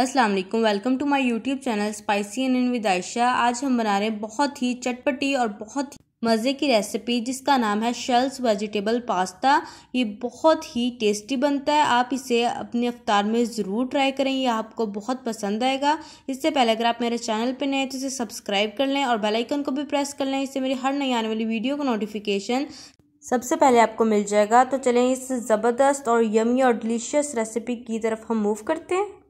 Aslam welcome to my YouTube channel spicy and with Ayesha आज हम बना रहे हैं बहुत ही चटपटी और बहुत ही मज़े की रेसिपी जिसका नाम है शेल्स वेजिटेबल पास्ता ये बहुत ही टेस्टी बनता है आप इसे अपने अफ्तार में ज़रूर ट्राई करें ये आपको बहुत पसंद आएगा इससे पहले अगर आप मेरे चैनल पर नए हैं तो इसे सब्सक्राइब कर लें और बेलाइकन को भी प्रेस कर लें इससे मेरी हर नई आने वाली वीडियो का नोटिफिकेशन सबसे पहले आपको मिल जाएगा तो चलें इस ज़बरदस्त और यमी और डिलीशियस रेसिपी की तरफ हम मूव करते हैं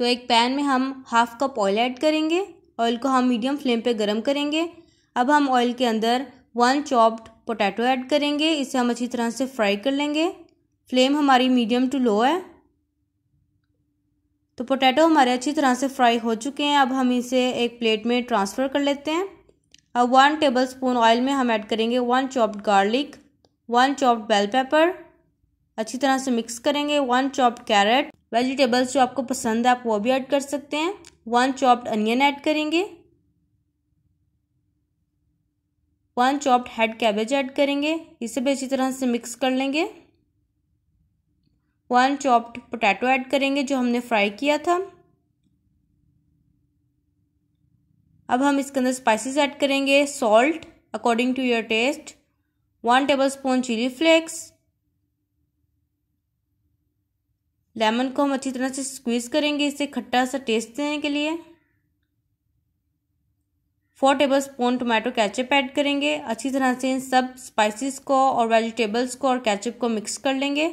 तो एक पैन में हम हाफ़ कप ऑयल ऐड करेंगे ऑयल को हम मीडियम फ्लेम पे गरम करेंगे अब हम ऑयल के अंदर वन चॉप्ड पोटैटो ऐड करेंगे इसे हम अच्छी तरह से फ्राई कर लेंगे फ्लेम हमारी मीडियम टू लो है तो पोटैटो हमारे अच्छी तरह से फ्राई हो चुके हैं अब हम इसे एक प्लेट में ट्रांसफ़र कर लेते हैं अब वन टेबल स्पून ऑयल में हम ऐड करेंगे one chopped garlic one chopped bell pepper अच्छी तरह से मिक्स करेंगे वन चॉप्ड कैरेट वेजिटेबल्स जो आपको पसंद है आप वो भी ऐड कर सकते हैं वन चॉप्ड अनियन ऐड करेंगे one chopped head cabbage add करेंगे इसे भी अच्छी तरह से मिक्स कर लेंगे वन चॉप्ड पोटैटो ऐड करेंगे जो हमने फ्राई किया था अब हम इसके अंदर स्पाइसेस ऐड करेंगे salt according to your taste one tablespoon chilli flakes lemon को हम अच्छी तरह से स्क्वीज़ करेंगे इसे खट्टा सा टेस्ट देने के लिए four tablespoon tomato ketchup add करेंगे अच्छी तरह से इन सब स्पाइसेस को और वेजिटेबल्स को और कैचअप को मिक्स कर लेंगे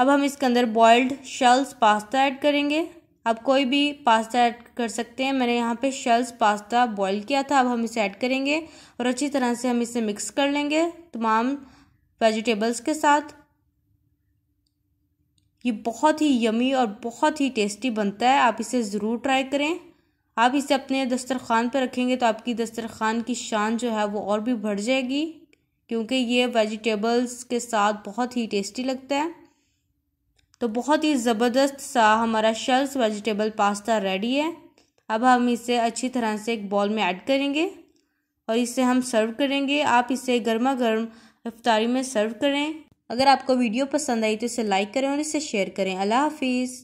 अब हम इसके अंदर बॉइल्ड शल्स पास्ता ऐड करेंगे आप कोई भी पास्ता ऐड कर सकते हैं मैंने यहाँ पे शल्स पास्ता बॉईल किया था अब हम इसे ऐड करेंगे और अच्छी तरह से हम इसे मिक्स कर लेंगे तमाम वेजिटेबल्स के साथ ये बहुत ही यमी और बहुत ही टेस्टी बनता है आप इसे ज़रूर ट्राई करें आप इसे अपने दस्तरखान पर रखेंगे तो आपकी दस्तरखान की शान जो है वो और भी बढ़ जाएगी क्योंकि ये वेजिटेबल्स के साथ बहुत ही टेस्टी लगता है तो बहुत ही ज़बरदस्त सा हमारा शेल्स वेजिटेबल पास्ता रेडी है अब हम इसे अच्छी तरह से एक बॉल में ऐड करेंगे और इसे हम सर्व करेंगे आप इसे गर्मा गर्म रफ्तारी में सर्व करें अगर आपको वीडियो पसंद आई तो इसे लाइक करें और इसे शेयर करें अल्लाह हाफिज़